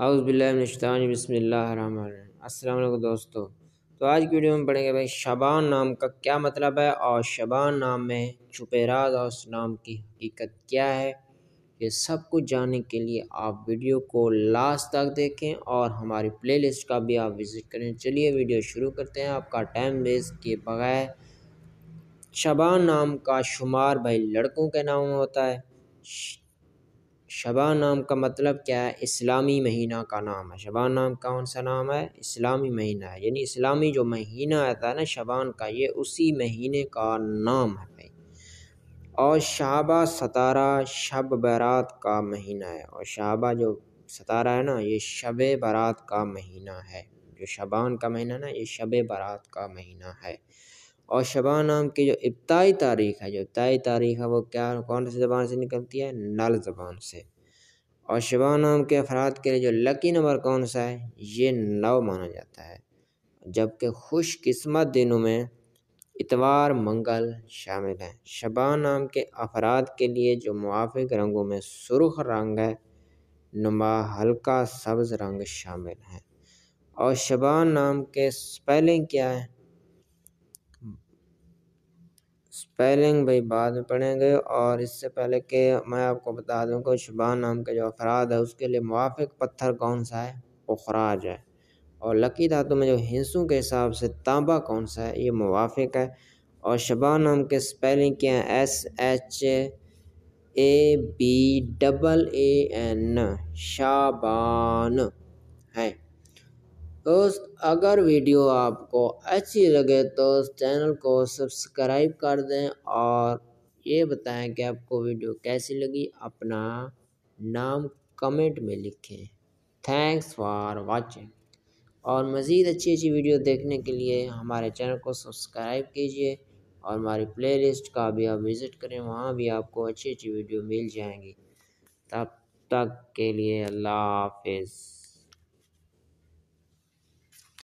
आउज़बिल्लाशतान बसमिल्लाम असल दोस्तों तो आज की वीडियो में पढ़ेंगे भाई शबान नाम का क्या मतलब है और शबान नाम में छुपे राज और उस नाम की हकीकत क्या है ये सब कुछ जानने के लिए आप वीडियो को लास्ट तक देखें और हमारी प्लेलिस्ट का भी आप विज़िट करें चलिए वीडियो शुरू करते हैं आपका टाइम वेस्ट के बगैर शबान नाम का शुमार भाई लड़कों के नाम होता है शबान नाम का मतलब क्या है इस्लामी महीना का नाम है शबान नाम कौन सा नाम है इस्लामी महीना है यानी इस्लामी जो महीना आता है ना शबान का ये उसी महीने का नाम है भाई और शाबा सतारा शब बरात का महीना है और शाबा जो सतारा है ना ये शब बरात का महीना है जो शबान का महीना ना ये शब बारात का महीना है और नाम की जो इब्ताई तारीख़ है जो इब्ताई तारीख़ है वो क्या कौन सी ज़बान से निकलती है नल ज़बान से और नाम के अफराद के लिए जो लकी नंबर कौन सा है ये नौ माना जाता है जबकि खुशकस्मत दिनों में इतवार मंगल शामिल हैं नाम के अफराद के लिए जो मुआफ़ रंगों में सुरख रंग है नुमा हल्का सब्ज़ रंग शामिल हैं और शबान नाम के स्पेलिंग क्या है स्पेलिंग भाई बाद में पढ़ेंगे और इससे पहले कि मैं आपको बता दूं कि शुबान नाम का जो अफराद है उसके लिए मुआफ़ पत्थर कौन सा है उखराज है और लकी धातु में जो हिंसों के हिसाब से तांबा कौन सा है ये मुआफ़ है और शबा नाम के स्पेलिंग के हैं S H A B double A N Shaban है दोस्त अगर वीडियो आपको अच्छी लगे तो चैनल को सब्सक्राइब कर दें और ये बताएं कि आपको वीडियो कैसी लगी अपना नाम कमेंट में लिखें थैंक्स फॉर वाचिंग और मज़ीद अच्छी अच्छी वीडियो देखने के लिए हमारे चैनल को सब्सक्राइब कीजिए और हमारी प्लेलिस्ट का भी आप विज़िट करें वहाँ भी आपको अच्छी अच्छी वीडियो मिल जाएंगी तब तक के लिए अल्लाह हाफिज़